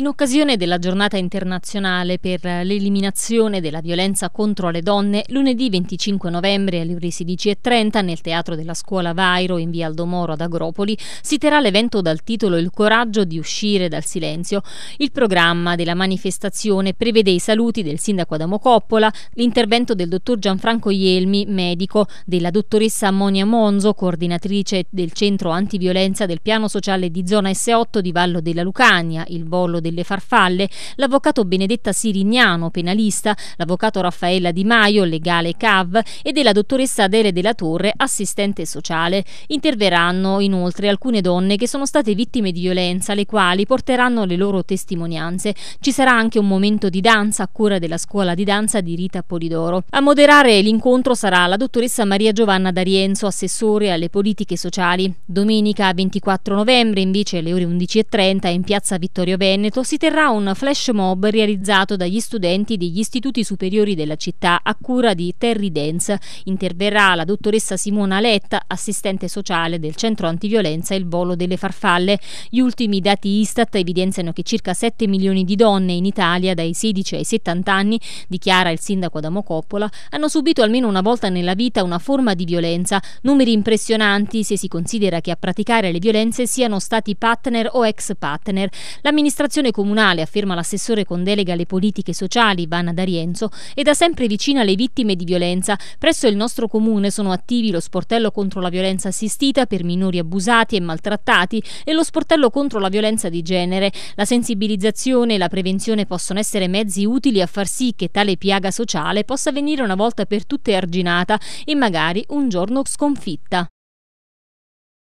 In occasione della giornata internazionale per l'eliminazione della violenza contro le donne, lunedì 25 novembre alle ore 16.30 nel Teatro della Scuola Vairo in via Aldomoro ad Agropoli si terrà l'evento dal titolo Il coraggio di uscire dal silenzio. Il programma della manifestazione prevede i saluti del sindaco Adamo Coppola, l'intervento del dottor Gianfranco Ielmi, medico, della dottoressa Monia Monzo, coordinatrice del centro antiviolenza del piano sociale di zona S8 di Vallo della Lucania, il volo del delle farfalle, l'avvocato Benedetta Sirignano, penalista, l'avvocato Raffaella Di Maio, legale CAV e della dottoressa Adele della Torre, assistente sociale. Interverranno inoltre alcune donne che sono state vittime di violenza, le quali porteranno le loro testimonianze. Ci sarà anche un momento di danza a cura della scuola di danza di Rita Polidoro. A moderare l'incontro sarà la dottoressa Maria Giovanna D'Arienzo, assessore alle politiche sociali. Domenica 24 novembre invece alle ore 11.30 in piazza Vittorio Veneto Veneto si terrà un flash mob realizzato dagli studenti degli istituti superiori della città a cura di Terry Dance. Interverrà la dottoressa Simona Letta, assistente sociale del centro antiviolenza Il Volo delle Farfalle. Gli ultimi dati Istat evidenziano che circa 7 milioni di donne in Italia dai 16 ai 70 anni, dichiara il sindaco Adamo Coppola, hanno subito almeno una volta nella vita una forma di violenza. Numeri impressionanti se si considera che a praticare le violenze siano stati partner o ex partner. L'amministrazione amministrazione comunale, afferma l'assessore con delega alle politiche sociali Vanna D'Arienzo, è da sempre vicina alle vittime di violenza. Presso il nostro comune sono attivi lo sportello contro la violenza assistita per minori abusati e maltrattati e lo sportello contro la violenza di genere. La sensibilizzazione e la prevenzione possono essere mezzi utili a far sì che tale piaga sociale possa venire una volta per tutte arginata e magari un giorno sconfitta.